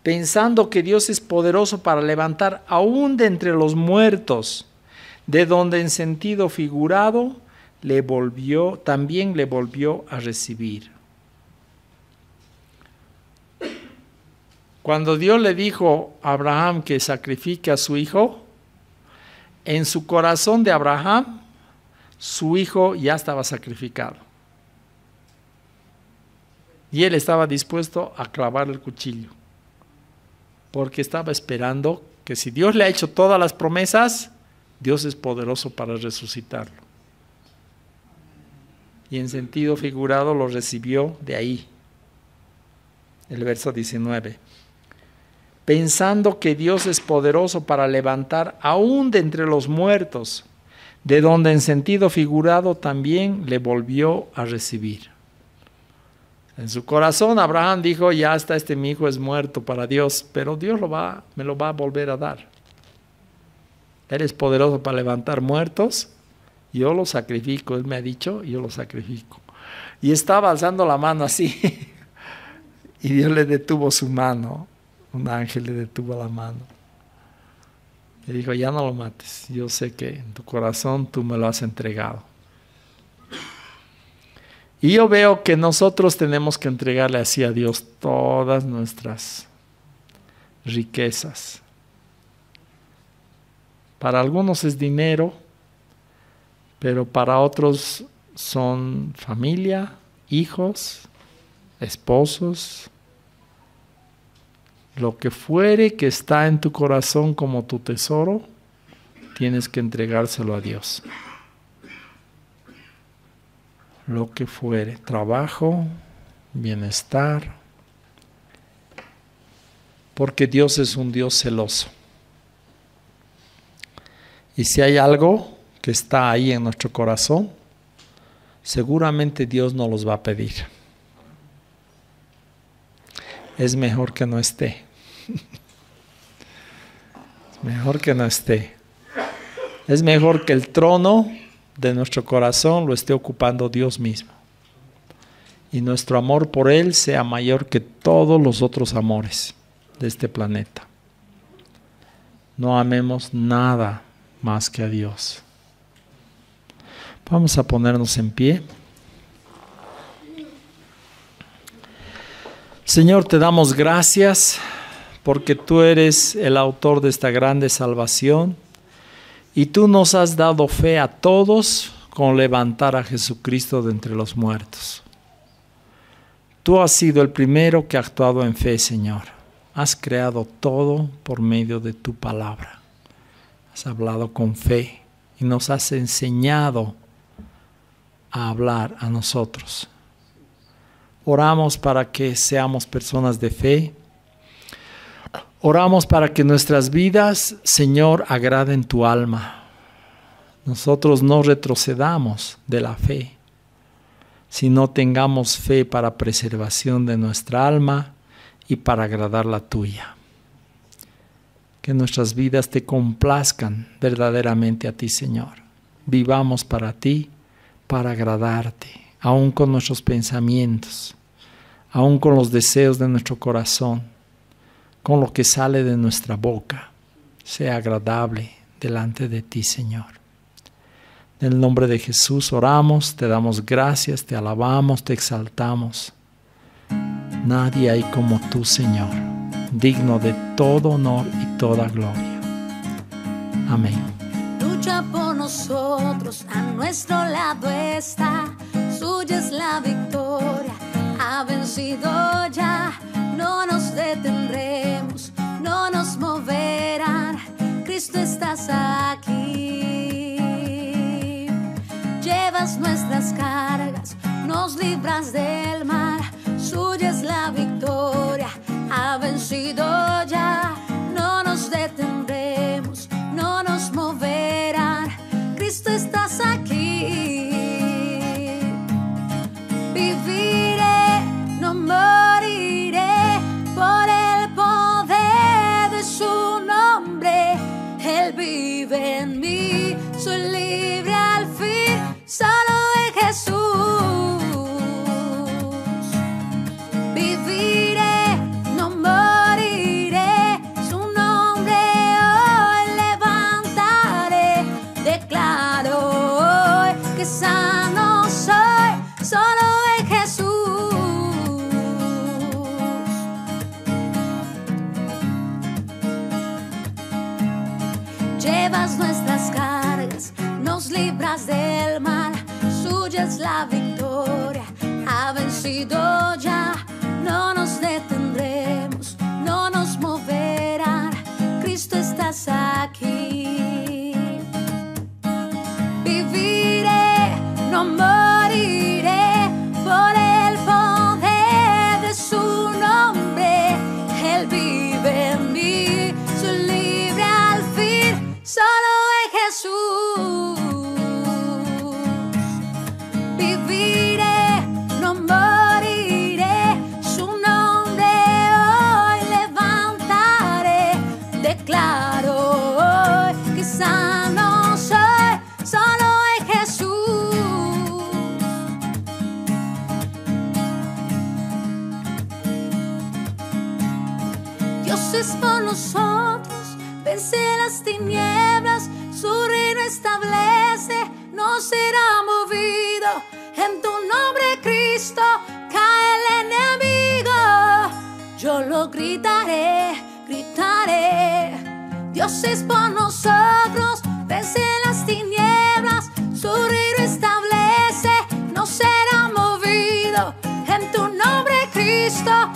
pensando que Dios es poderoso para levantar aún de entre los muertos, de donde en sentido figurado le volvió, también le volvió a recibir. Cuando Dios le dijo a Abraham que sacrifique a su hijo, en su corazón de Abraham, su hijo ya estaba sacrificado. Y él estaba dispuesto a clavar el cuchillo porque estaba esperando que si Dios le ha hecho todas las promesas, Dios es poderoso para resucitarlo. Y en sentido figurado lo recibió de ahí. El verso 19. Pensando que Dios es poderoso para levantar aún de entre los muertos, de donde en sentido figurado también le volvió a recibir. En su corazón Abraham dijo, ya está, este mi hijo es muerto para Dios, pero Dios me lo va a volver a dar. Él es poderoso para levantar muertos, yo lo sacrifico, él me ha dicho, yo lo sacrifico. Y estaba alzando la mano así, y Dios le detuvo su mano, un ángel le detuvo la mano. Le dijo, ya no lo mates, yo sé que en tu corazón tú me lo has entregado. Y yo veo que nosotros tenemos que entregarle así a Dios todas nuestras riquezas. Para algunos es dinero, pero para otros son familia, hijos, esposos, lo que fuere que está en tu corazón como tu tesoro, tienes que entregárselo a Dios lo que fuere, trabajo, bienestar, porque Dios es un Dios celoso. Y si hay algo que está ahí en nuestro corazón, seguramente Dios no los va a pedir. Es mejor que no esté. es mejor que no esté. Es mejor que el trono de nuestro corazón lo esté ocupando Dios mismo. Y nuestro amor por Él sea mayor que todos los otros amores de este planeta. No amemos nada más que a Dios. Vamos a ponernos en pie. Señor, te damos gracias porque tú eres el autor de esta grande salvación. Y tú nos has dado fe a todos con levantar a Jesucristo de entre los muertos. Tú has sido el primero que ha actuado en fe, Señor. Has creado todo por medio de tu palabra. Has hablado con fe y nos has enseñado a hablar a nosotros. Oramos para que seamos personas de fe, Oramos para que nuestras vidas, Señor, agraden tu alma. Nosotros no retrocedamos de la fe, sino tengamos fe para preservación de nuestra alma y para agradar la tuya. Que nuestras vidas te complazcan verdaderamente a ti, Señor. Vivamos para ti, para agradarte, aún con nuestros pensamientos, aún con los deseos de nuestro corazón con lo que sale de nuestra boca sea agradable delante de ti, Señor. En el nombre de Jesús oramos, te damos gracias, te alabamos, te exaltamos. Nadie hay como tú, Señor, digno de todo honor y toda gloria. Amén. Lucha por nosotros, a nuestro lado está, suya es la victoria, ha vencido ya no nos detendremos, no nos moverán. Cristo estás aquí. Llevas nuestras cargas, nos libras del mar, suya es la victoria, ha vencido ya. No nos detendremos, no nos moverán. Cristo estás aquí. Viviré, no moriré. solo en Jesús. Viviré, no moriré, su nombre hoy levantaré. Declaro hoy que sano soy, solo en Jesús. Llevas nuestras cargas, nos libras del es la victoria, ha vencido ya, no nos detendremos, no nos moverán, Cristo estás aquí. Viviré, no moriré. por nosotros, vence las tinieblas, su río establece, no será movido. En tu nombre, Cristo.